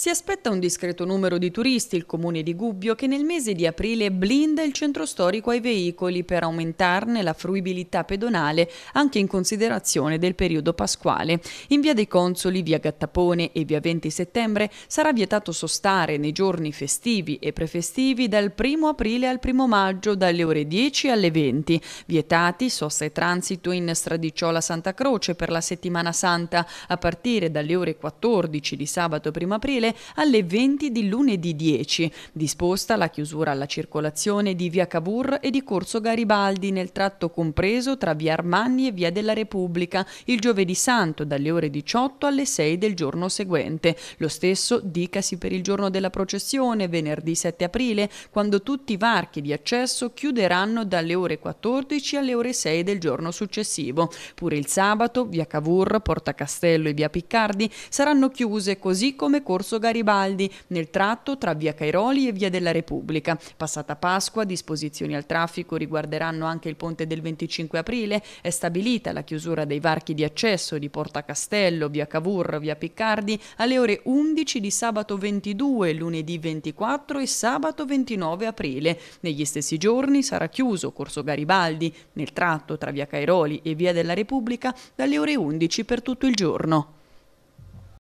Si aspetta un discreto numero di turisti il comune di Gubbio che nel mese di aprile blinda il centro storico ai veicoli per aumentarne la fruibilità pedonale anche in considerazione del periodo pasquale. In via dei Consoli, via Gattapone e via 20 settembre sarà vietato sostare nei giorni festivi e prefestivi dal 1 aprile al 1 maggio dalle ore 10 alle 20. Vietati sosta e transito in Stradicciola Santa Croce per la settimana santa a partire dalle ore 14 di sabato 1 aprile alle 20 di lunedì 10, disposta la chiusura alla circolazione di via Cavour e di Corso Garibaldi nel tratto compreso tra via Armanni e via della Repubblica il giovedì santo dalle ore 18 alle 6 del giorno seguente. Lo stesso dicasi per il giorno della processione, venerdì 7 aprile, quando tutti i varchi di accesso chiuderanno dalle ore 14 alle ore 6 del giorno successivo. Pure il sabato, via Cavour, Porta Castello e via Piccardi saranno chiuse così come Corso Corso Garibaldi, nel tratto tra via Cairoli e via della Repubblica. Passata Pasqua, disposizioni al traffico riguarderanno anche il ponte del 25 aprile. È stabilita la chiusura dei varchi di accesso di Porta Castello, via Cavour, via Piccardi alle ore 11 di sabato 22, lunedì 24 e sabato 29 aprile. Negli stessi giorni sarà chiuso Corso Garibaldi nel tratto tra via Cairoli e via della Repubblica dalle ore 11 per tutto il giorno.